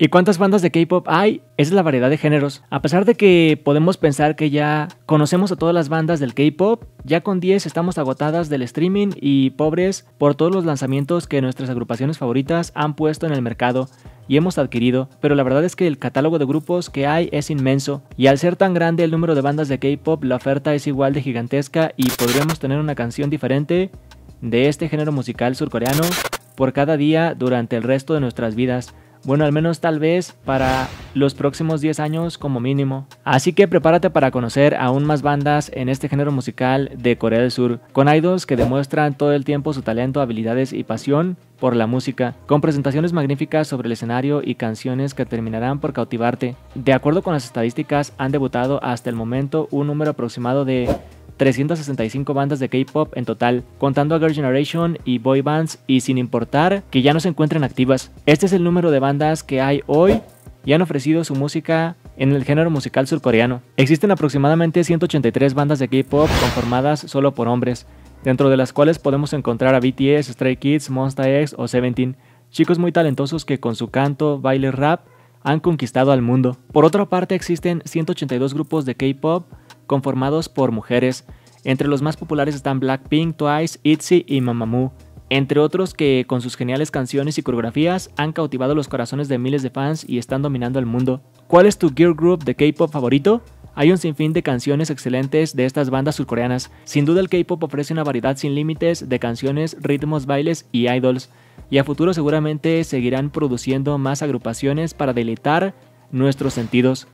¿Y cuántas bandas de K-pop hay? es la variedad de géneros. A pesar de que podemos pensar que ya conocemos a todas las bandas del K-pop, ya con 10 estamos agotadas del streaming y pobres por todos los lanzamientos que nuestras agrupaciones favoritas han puesto en el mercado y hemos adquirido, pero la verdad es que el catálogo de grupos que hay es inmenso, y al ser tan grande el número de bandas de K-pop, la oferta es igual de gigantesca y podríamos tener una canción diferente de este género musical surcoreano por cada día durante el resto de nuestras vidas. Bueno, al menos tal vez para los próximos 10 años como mínimo. Así que prepárate para conocer aún más bandas en este género musical de Corea del Sur, con idols que demuestran todo el tiempo su talento, habilidades y pasión por la música, con presentaciones magníficas sobre el escenario y canciones que terminarán por cautivarte. De acuerdo con las estadísticas, han debutado hasta el momento un número aproximado de 365 bandas de K-pop en total, contando a Girl Generation y boy bands y sin importar que ya no se encuentren activas. Este es el número de bandas que hay hoy y han ofrecido su música en el género musical surcoreano. Existen aproximadamente 183 bandas de K-pop conformadas solo por hombres, dentro de las cuales podemos encontrar a BTS, Stray Kids, Monsta X o Seventeen, chicos muy talentosos que con su canto, baile, rap han conquistado al mundo. Por otra parte, existen 182 grupos de K-pop conformados por mujeres. Entre los más populares están Blackpink, Twice, ITZY y Mamamoo, entre otros que con sus geniales canciones y coreografías han cautivado los corazones de miles de fans y están dominando el mundo. ¿Cuál es tu girl group de K-pop favorito? Hay un sinfín de canciones excelentes de estas bandas surcoreanas. Sin duda el K-pop ofrece una variedad sin límites de canciones, ritmos, bailes y idols. Y a futuro seguramente seguirán produciendo más agrupaciones para deleitar nuestros sentidos.